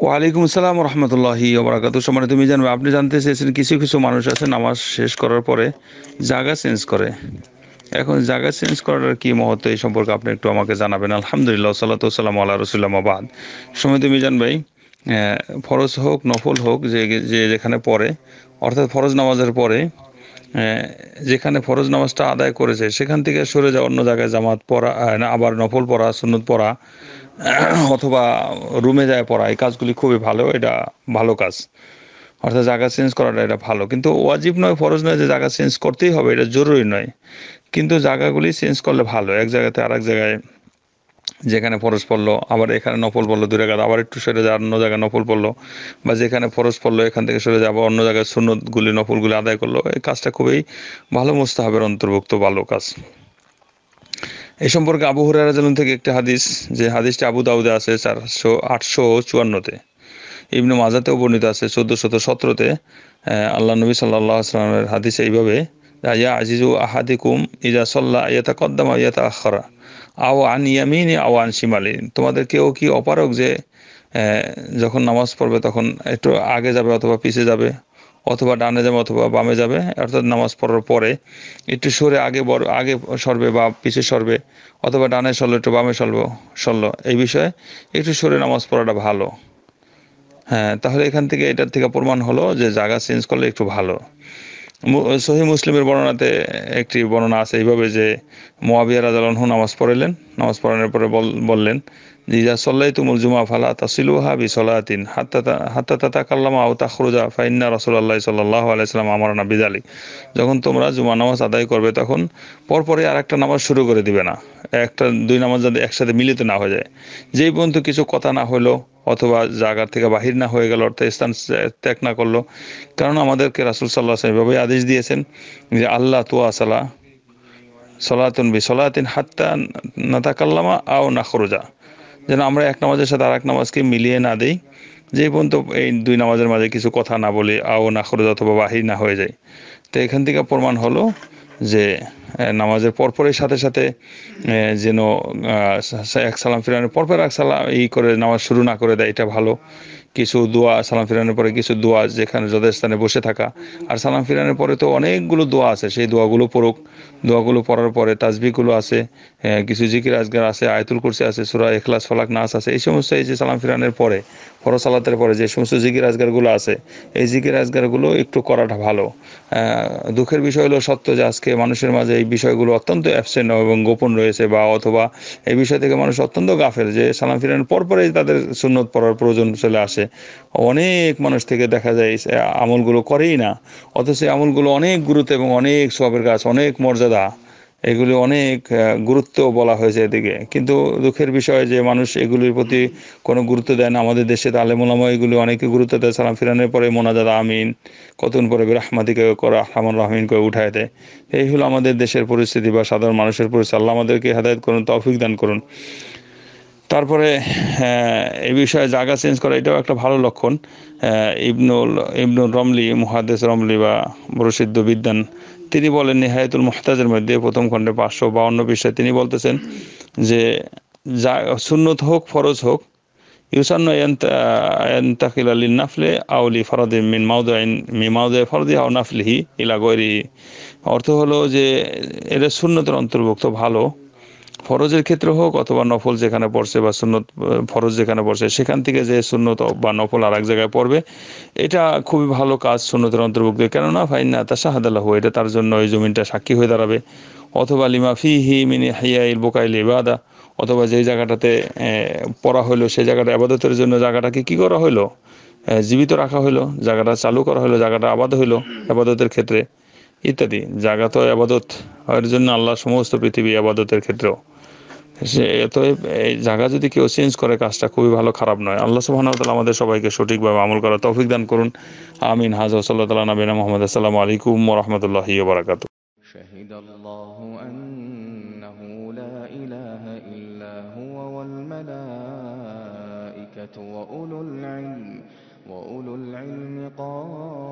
ওয়ালাইকুম আসসালাম রহমতুল্লাহি ওবরাকাত সম্মানিত তুমি জানবে আপনি জানতে চেয়েছেন কিছু কিছু মানুষ আছে নামাজ শেষ করার পরে জায়গা চেঞ্জ করে এখন জায়গা চেঞ্জ করার কি মহত্ব এই সম্পর্কে আপনি একটু আমাকে জানাবেন আলহামদুলিল্লাহ সাল্লা সাল্লাম আল্লাহ রসুল্লামাবাদ সময় তুমি জানবেই ফরজ হোক নফল হোক যে যে যেখানে পড়ে অর্থাৎ ফরজ নামাজের পরে যেখানে ফরজ নামাজটা আদায় করেছে সেখান থেকে সরে যাওয়া অন্য জায়গায় জামাত পড়া আবার নফল পড়া সুন্নত পড়া অথবা রুমে যায় পড়া এই কাজগুলি খুবই ভালো এটা ভালো কাজ অর্থাৎ জায়গা চেঞ্জ করাটা এটা ভালো কিন্তু ওয়াজিব নয় ফরজ নয় যে জায়গা চেঞ্জ করতেই হবে এটা জরুরি নয় কিন্তু জায়গাগুলি চেঞ্জ করলে ভালো এক জায়গাতে আর এক জায়গায় যেখানে ফরজ পড়লো আবার এখানে নফল পড়লো দূরে গেল আবার একটু সরে যা অন্য জায়গায় নফল পড়লো বা যেখানে ফরজ পড়লো এখান থেকে সরে যাবো অন্য জায়গায় সুন্নতগুলি নফলগুলি আদায় করলো এই কাজটা খুবই ভালো মুস্তাহাবের অন্তর্ভুক্ত ভালো কাজ এ সম্পর্কে আবু হুরারা থেকে একটি হাদিস যে হাদিসটি আবু দাউদে আছে চারশো আটশো চুয়ান্নতে ইবনু মাজাতেও বর্ণিত আছে চোদ্দোশত সতেরোতে আল্লাহ নবী সাল্লাহ আসলামের হাদিস এইভাবে ইয়া আজিজু আহাদিকুম ইজা সল্লা ইয়াতা কদ্দাম ইয়াতা আখরা আও আন ইয়ামিন আও আন শিমালিন তোমাদের কেউ কি অপারক যে যখন নামাজ পড়বে তখন একটু আগে যাবে অথবা পিছিয়ে যাবে অথবা ডানে যাবে অথবা বামে যাবে অর্থাৎ নামাজ পড়ার পরে একটু সরে আগে বড় আগে সরবে বা পিছিয়ে সরবে অথবা ডানে সরলো একটু বামে সরব সরল এই বিষয়ে একটু সরে নামাজ পড়াটা ভালো হ্যাঁ তাহলে এখান থেকে এটার থেকে প্রমাণ হলো যে জায়গা চেঞ্জ করলে একটু ভালো সহি মুসলিমের বর্ণনাতে একটি বর্ণনা আছে এইভাবে যে মোয়াবিয়া রাজালহু নামাজ পড়লেন নামাজ পড়ানোর পরে বললেন যে ইজা সল্লাই তুমুল জুমা ফালা তাসিলু হাবি সলাতিন হাত্তা তাতা কাল্লামা আউ তাখরুজা ফাইন্না রসুল্লাহ সাল্লাহ আলাইসালাম আমার না বিদালি যখন তোমরা জুমা নামাজ আদায় করবে তখন পরপরে আর একটা নামাজ শুরু করে দিবে না একটা দুই নামাজ যাতে একসাথে মিলিত না হয়ে যায় যেই পর্যন্ত কিছু কথা না হলো অথবা জায়গার থেকে বাহির না হয়ে গেল অর্থাৎ স্থান ত্যাগ না করলো কারণ আমাদেরকে রাসুল সাল্লাহ এভাবে আদেশ দিয়েছেন যে আল্লাহ তুয়া সালা সলাতুন বি সলাতিন হাত্তা নাতাকাল্লামা আও নাখরোজা যেন আমরা এক নামাজের সাথে আর এক নামাজকে মিলিয়ে না দেই যে পর্যন্ত এই দুই নামাজের মাঝে কিছু কথা না বলে আও না খরচ অথবা বাহির না হয়ে যায় তো এখান থেকে প্রমাণ হলো যে নামাজের পরপরের সাথে সাথে যেন এক সালাম ফিরানোর পরপর এক সালাম ই করে নামাজ শুরু না করে দেয় এটা ভালো কিছু দোয়া সালাম ফিরানোর পরে কিছু দোয়া যেখানে যাদের স্থানে বসে থাকা আর সালাম ফিরানোর পরে তো অনেকগুলো দোয়া আছে সেই দোয়াগুলো পড়ুক দোয়াগুলো পড়ার পরে তাজবিগুলো আছে কিছু জিকির আজগার আছে আয়তুল কুরসি আছে সুরা এখলাস ফলাক নাচ আছে এই সমস্ত এই যে সালাম ফিরানোর পরে ফরজ সালাতের পরে যে সমস্ত জিকির আজগারগুলো আছে এই জিকির আজগারগুলো একটু করাটা ভালো দুঃখের বিষয় হলো সত্য যে আজকে মানুষের মাঝে এই বিষয়গুলো অত্যন্ত অ্যাবসেন্ট এবং গোপন রয়েছে বা অথবা এই বিষয় থেকে মানুষ অত্যন্ত গাফের যে সালাম ফিরানোর পরপরেই তাদের সুন্নত পড়ার প্রয়োজন চলে আসে অনেক মানুষ থেকে দেখা যায় আমলগুলো করেই না অথচ আমলগুলো অনেক গুরুত্ব এবং অনেক সবের কাজ অনেক মর্যাদা এগুলি অনেক গুরুত্ব বলা হয়েছে এদিকে কিন্তু দুঃখের বিষয় যে মানুষ এগুলির প্রতি কোনো গুরুত্ব দেয় না আমাদের দেশে তালে মোলামা এগুলি অনেকে গুরুত্ব দেয় সালাম ফিরানের পরে মোনাজাদ আমিন কতুন পরে রাহমাদিকে করা রহমান রহমিন করে উঠায় দেয় এই হলো আমাদের দেশের পরিস্থিতি বা সাধারণ মানুষের পরিস্থিতি আল্লাহ আমাদেরকে হেদায়ত করুন তৌফিক দান করুন তারপরে এ বিষয়ে জায়গা চেঞ্জ করা এটাও একটা ভালো লক্ষণ ইবনুল ইবনুল রমলি মুহাদ্দেস রমলি বা প্রসিদ্ধ বিদ্যান তিনি বলেন নেহায়তুল মোহতাজের মধ্যে প্রথম খণ্ডে পাঁচশো বাউন্ন পৃষ্ঠায় তিনি বলতেছেন যে যা সুন্নত হোক ফরজ হোক নাফলে আউলি মিন মি মাউদে আউ নাফলিহি ইলা অর্থ হলো যে এটা শূন্যতার অন্তর্ভুক্ত ভালো ফরজের ক্ষেত্রে হোক অথবা নফল যেখানে পড়ছে বা সুন্নত ফরজ যেখানে পড়ছে সেখান থেকে যে সুন্নত বা নফল আর এক জায়গায় পড়বে এটা খুবই ভালো কাজ সুন্নতের অন্তর্ভুক্ত কেননা ফাইনা তা শাহাদাল্লাহ এটা তার জন্য ওই জমিনটা সাক্ষী হয়ে দাঁড়াবে অথবা লিমা ফি হি মিনি হাইয়া ইল বোকাইল ইবাদা অথবা যেই জায়গাটাতে পড়া হলো সেই জায়গাটা আবাদতের জন্য জায়গাটাকে কি করা হলো জীবিত রাখা হলো জায়গাটা চালু করা হলো জায়গাটা আবাদ হইলো আবাদতের ক্ষেত্রে ইত্যাদি জাগাত আবাদত এর জন্য আল্লাহ সমস্ত পৃথিবী আবাদতের ক্ষেত্রেও অতএব এই জায়গা যদি কেউ চেঞ্জ করে কাজটা খুবই ভালো খারাপ নয় আল্লাহ সুবাহানাতাল আমাদের সবাইকে সঠিকভাবে আমল করা তৌফিক দান করুন আমিন হাজ সাল্লাহ তালা নবীন মোহাম্মদ আসসালামু আলাইকুম রহমতুল্লাহি বারাকাত وأولو العلم قال